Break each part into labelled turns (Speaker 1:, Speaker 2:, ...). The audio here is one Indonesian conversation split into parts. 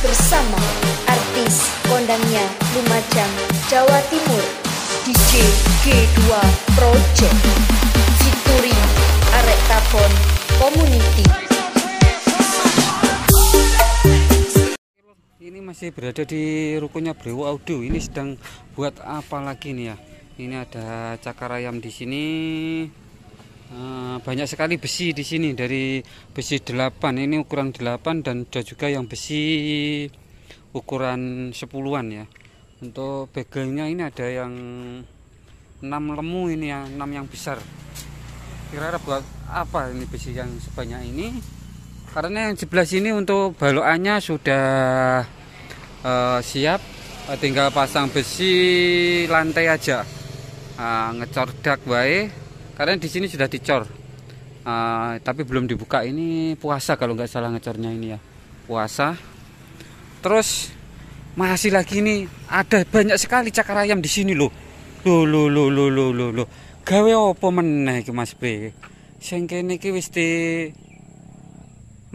Speaker 1: bersama artis kondangnya Lumajang, Jawa Timur, DJ G2 Project, Fituri, Arek Tabon, Community. Ini masih berada di rukunya Brewo Audio. Ini sedang buat apa lagi nih ya? Ini ada cakar ayam di sini, Eh, banyak sekali besi di sini dari besi 8 ini ukuran 8 dan ada juga yang besi ukuran 10-an ya untuk begelnya ini ada yang 6 lemu ini ya 6 yang besar kira-kira buat apa ini besi yang sebanyak ini karena yang sebelah sini untuk balokannya sudah uh, siap uh, tinggal pasang besi lantai aja uh, ngecordak baik karena di sini sudah dicor. Uh, tapi belum dibuka ini puasa kalau nggak salah ngecornya ini ya. Puasa. Terus masih lagi ini ada banyak sekali cakar ayam di sini loh. lo lo lo lo lo lo. loh. Gawe opo meneh ke Mas B? Sing kene wis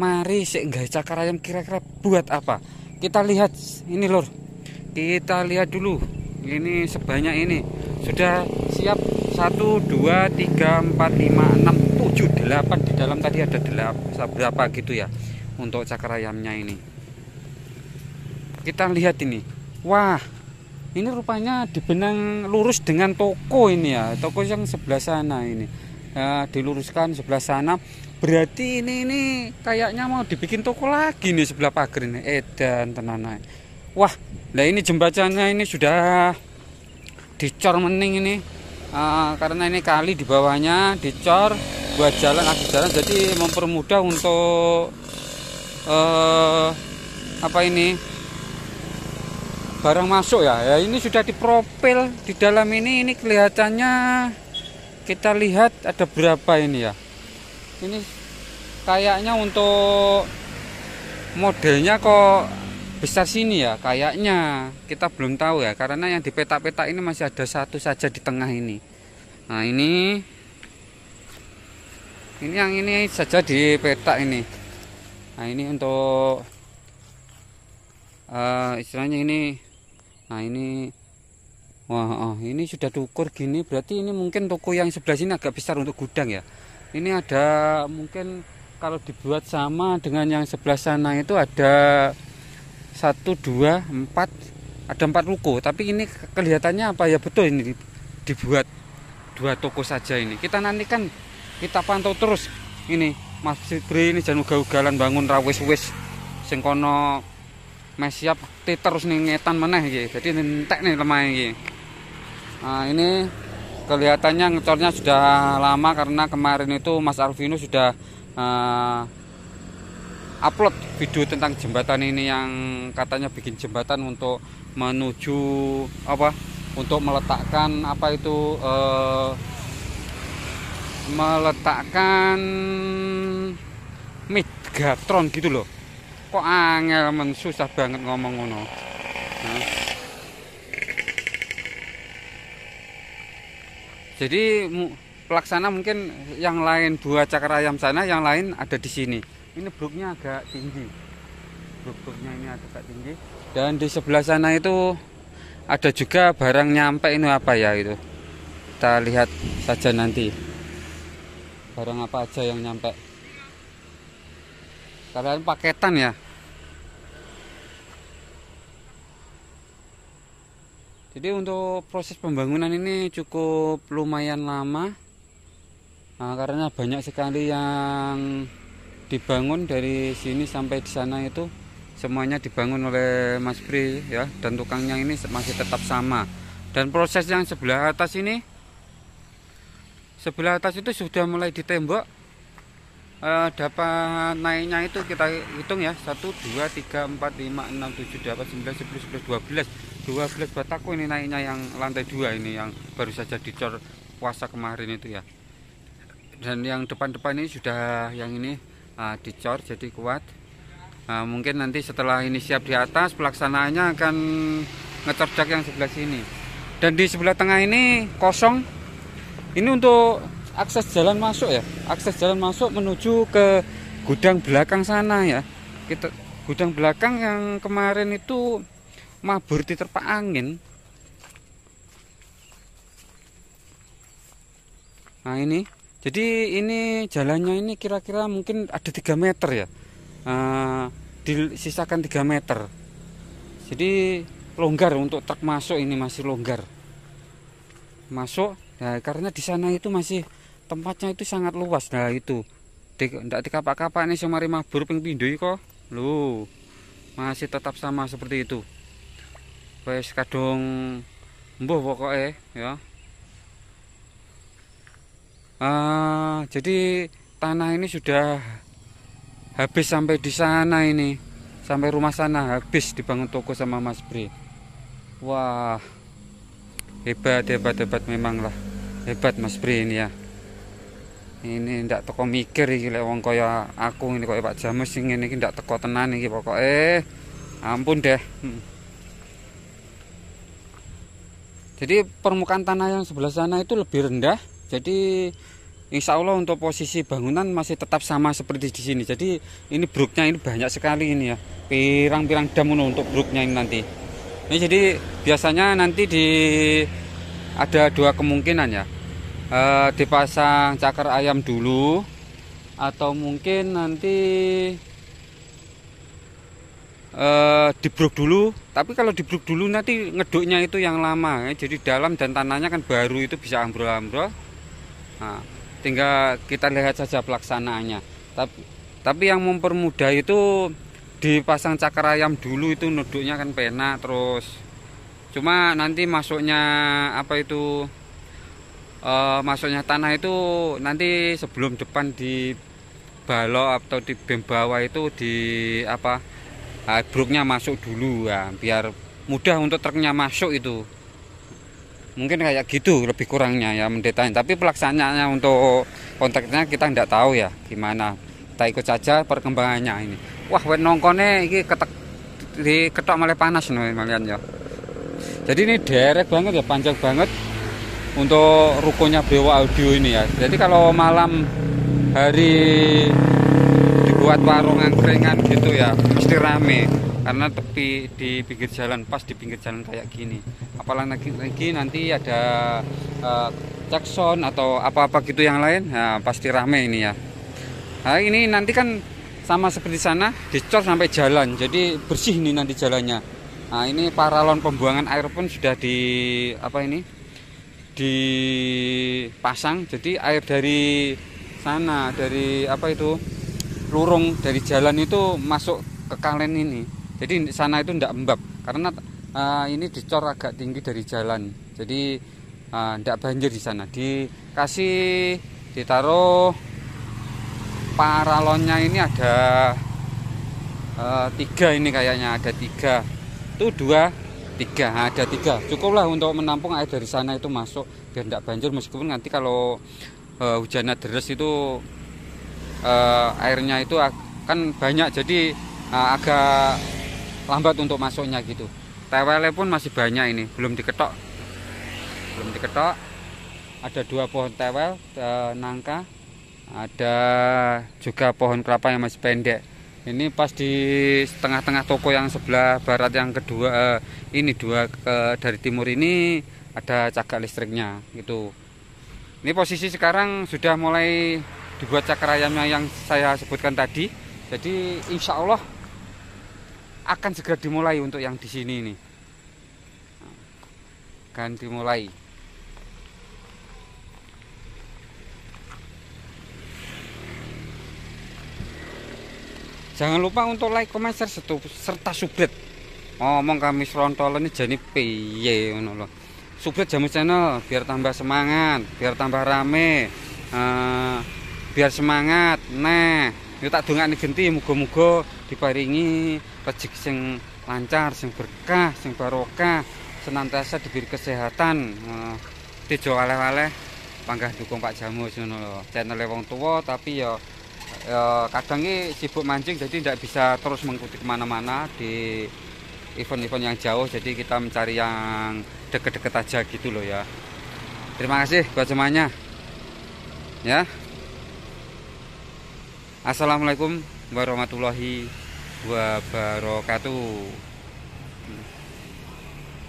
Speaker 1: Mari sih cakar ayam kira-kira buat apa? Kita lihat ini lor. Kita lihat dulu. Ini sebanyak ini. Sudah siap satu dua tiga empat lima enam tujuh delapan di dalam tadi ada delapan berapa gitu ya untuk cakar ayamnya ini kita lihat ini wah ini rupanya dibenang lurus dengan toko ini ya toko yang sebelah sana ini ya, diluruskan sebelah sana berarti ini ini kayaknya mau dibikin toko lagi nih sebelah pagar ini eh dan tenanai wah nah ini jembatannya ini sudah dicor mening ini Ah, karena ini kali di bawahnya dicor buat jalan akses jalan jadi mempermudah untuk uh, apa ini barang masuk ya ya ini sudah dipropil di dalam ini ini kelihatannya kita lihat ada berapa ini ya ini kayaknya untuk modelnya kok sebesar sini ya kayaknya kita belum tahu ya karena yang di peta-peta ini masih ada satu saja di tengah ini nah ini ini yang ini saja di peta ini nah ini untuk uh, istilahnya ini nah ini wah oh, ini sudah diukur gini berarti ini mungkin toko yang sebelah sini agak besar untuk gudang ya ini ada mungkin kalau dibuat sama dengan yang sebelah sana itu ada satu dua empat ada empat ruko tapi ini kelihatannya apa ya betul ini dibuat dua toko saja ini kita nanti kan kita pantau terus ini masih beri ini jangan ugal-ugalan bangun rawes wis singkono masih mes siap terus nih ngetan meneh gitu jadi nentek nih lemah ini nah ini kelihatannya ngecornya sudah lama karena kemarin itu Mas Arvino sudah uh, upload video tentang jembatan ini yang katanya bikin jembatan untuk menuju apa untuk meletakkan apa itu eh, meletakkan Megatron gitu loh kok angel men susah banget ngomong ngono jadi pelaksana mungkin yang lain buah cakar ayam sana yang lain ada di sini ini bruknya agak tinggi bruk-bruknya ini agak tinggi dan di sebelah sana itu ada juga barang nyampe ini apa ya itu kita lihat saja nanti barang apa aja yang nyampe kalian paketan ya jadi untuk proses pembangunan ini cukup lumayan lama nah, karena banyak sekali yang dibangun dari sini sampai di sana itu semuanya dibangun oleh Mas Pri ya dan tukangnya ini masih tetap sama dan proses yang sebelah atas ini sebelah atas itu sudah mulai ditembok e, dapat naiknya itu kita hitung ya 1 2 3 4 5 6 7 8 9 10 11 12 12 bataku ini naiknya yang lantai dua ini yang baru saja dicor puasa kemarin itu ya dan yang depan-depan ini sudah yang ini uh, dicor jadi kuat uh, mungkin nanti setelah ini siap di atas pelaksanaannya akan ngecerjak yang sebelah sini dan di sebelah tengah ini kosong ini untuk akses jalan masuk ya akses jalan masuk menuju ke gudang belakang sana ya kita gudang belakang yang kemarin itu mabur terpa angin nah ini jadi ini jalannya ini kira-kira mungkin ada 3 meter ya. Uh, disisakan 3 meter. Jadi longgar untuk truk masuk ini masih longgar. Masuk nah karena di sana itu masih tempatnya itu sangat luas nah itu. Tidak dikapak-kapak nih semari rimah burping pindu kok. Loh. Masih tetap sama seperti itu. Wes kadung mbuh pokoknya ya. Ah, jadi tanah ini sudah habis sampai di sana ini sampai rumah sana habis dibangun toko sama Mas Bri wah hebat hebat hebat memang lah hebat Mas Bri ini ya ini tidak toko mikir iki lek wong kaya aku ini kok Pak Jamus sing ini tidak ndak teko tenan iki pokok eh, ampun deh hmm. jadi permukaan tanah yang sebelah sana itu lebih rendah jadi Insya Allah untuk posisi bangunan masih tetap sama seperti di sini. Jadi ini bruknya ini banyak sekali ini ya. Pirang-pirang dam untuk bruknya ini nanti. Ini jadi biasanya nanti di ada dua kemungkinan ya. E, dipasang cakar ayam dulu atau mungkin nanti e, dibruk dulu. Tapi kalau dibruk dulu nanti ngeduknya itu yang lama. Jadi dalam dan tanahnya kan baru itu bisa ambrol-ambrol Nah, tinggal kita lihat saja pelaksanaannya. Tapi, tapi yang mempermudah itu dipasang cakar ayam dulu itu nuduknya kan pena terus cuma nanti masuknya apa itu e, masuknya tanah itu nanti sebelum depan di balok atau di bem bawah itu di apa e, bruknya masuk dulu ya biar mudah untuk truknya masuk itu mungkin kayak gitu lebih kurangnya ya mendetain tapi pelaksanaannya untuk kontaknya kita tidak tahu ya gimana kita ikut saja perkembangannya ini wah wet nongkone ini ketek diketok malah panas nih malian ya jadi ini derek banget ya panjang banget untuk rukonya Bewa Audio ini ya jadi kalau malam hari dibuat warung angkringan gitu ya mesti rame karena tepi di pinggir jalan pas di pinggir jalan kayak gini apalagi lagi nanti ada uh, eh, cekson atau apa-apa gitu yang lain nah, pasti rame ini ya nah, ini nanti kan sama seperti sana dicor sampai jalan jadi bersih ini nanti jalannya nah ini paralon pembuangan air pun sudah di apa ini dipasang jadi air dari sana dari apa itu lurung dari jalan itu masuk ke kalen ini jadi di sana itu tidak embab karena uh, ini dicor agak tinggi dari jalan. Jadi tidak eh, uh, banjir di sana. Dikasih ditaruh paralonnya ini ada uh, tiga ini kayaknya ada tiga. Itu dua tiga ada tiga cukuplah untuk menampung air dari sana itu masuk biar tidak banjir meskipun nanti kalau uh, hujannya deras itu uh, airnya itu akan banyak jadi uh, agak lambat untuk masuknya gitu Tewel pun masih banyak ini belum diketok belum diketok ada dua pohon tewel eh, nangka ada juga pohon kelapa yang masih pendek ini pas di tengah-tengah toko yang sebelah barat yang kedua eh, ini dua ke, eh, dari timur ini ada cagak listriknya gitu ini posisi sekarang sudah mulai dibuat cakar ayamnya yang saya sebutkan tadi jadi insya Allah akan segera dimulai untuk yang di sini ini akan dimulai jangan lupa untuk like comment share serta subscribe ngomong kami serontol ini jadi piye loh subscribe jamu channel biar tambah semangat biar tambah rame uh, biar semangat nah yuk tak dongak nih genti mugo-mugo diparingi rezeki sing lancar sing berkah sing barokah senantiasa diberi kesehatan tijo eh, aleh-aleh panggah dukung Pak Jamus ngono lho channele wong tua tapi ya ya, kadang ini sibuk mancing jadi tidak bisa terus mengikuti kemana-mana di event-event yang jauh jadi kita mencari yang deket-deket aja gitu loh ya terima kasih buat semuanya ya Assalamualaikum warahmatullahi wabarakatuh